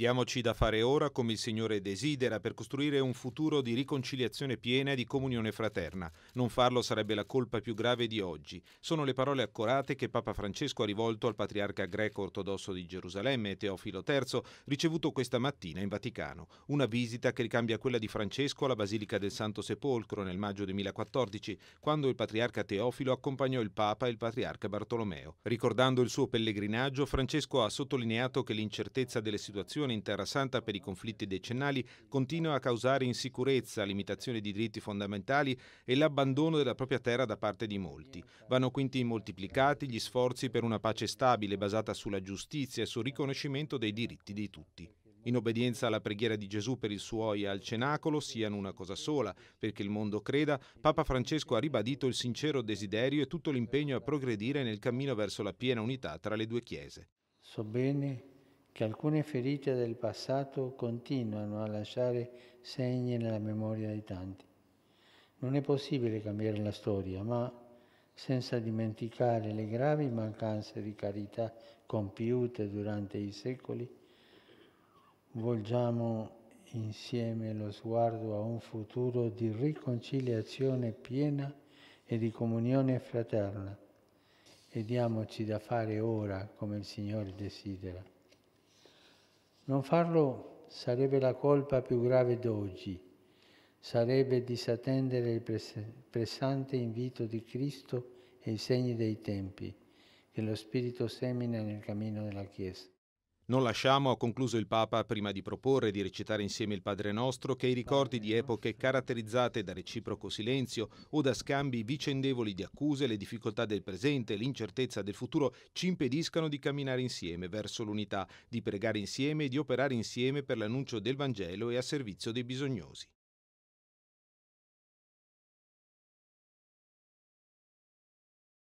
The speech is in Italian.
Diamoci da fare ora come il Signore desidera per costruire un futuro di riconciliazione piena e di comunione fraterna. Non farlo sarebbe la colpa più grave di oggi. Sono le parole accorate che Papa Francesco ha rivolto al patriarca greco ortodosso di Gerusalemme, Teofilo III, ricevuto questa mattina in Vaticano. Una visita che ricambia quella di Francesco alla Basilica del Santo Sepolcro nel maggio 2014, quando il patriarca Teofilo accompagnò il Papa e il patriarca Bartolomeo. Ricordando il suo pellegrinaggio, Francesco ha sottolineato che l'incertezza delle situazioni situazione in Terra Santa per i conflitti decennali continua a causare insicurezza, limitazione di diritti fondamentali e l'abbandono della propria terra da parte di molti. Vanno quindi moltiplicati gli sforzi per una pace stabile basata sulla giustizia e sul riconoscimento dei diritti di tutti. In obbedienza alla preghiera di Gesù per i suoi al cenacolo siano una cosa sola, perché il mondo creda, Papa Francesco ha ribadito il sincero desiderio e tutto l'impegno a progredire nel cammino verso la piena unità tra le due chiese. So bene che alcune ferite del passato continuano a lasciare segni nella memoria di tanti. Non è possibile cambiare la storia, ma senza dimenticare le gravi mancanze di carità compiute durante i secoli, volgiamo insieme lo sguardo a un futuro di riconciliazione piena e di comunione fraterna e diamoci da fare ora come il Signore desidera. Non farlo sarebbe la colpa più grave d'oggi, sarebbe disattendere il pressante invito di Cristo e i segni dei tempi che lo Spirito semina nel cammino della Chiesa. Non lasciamo, ha concluso il Papa prima di proporre di recitare insieme il Padre Nostro, che i ricordi di epoche caratterizzate da reciproco silenzio o da scambi vicendevoli di accuse, le difficoltà del presente e l'incertezza del futuro ci impediscano di camminare insieme verso l'unità, di pregare insieme e di operare insieme per l'annuncio del Vangelo e a servizio dei bisognosi.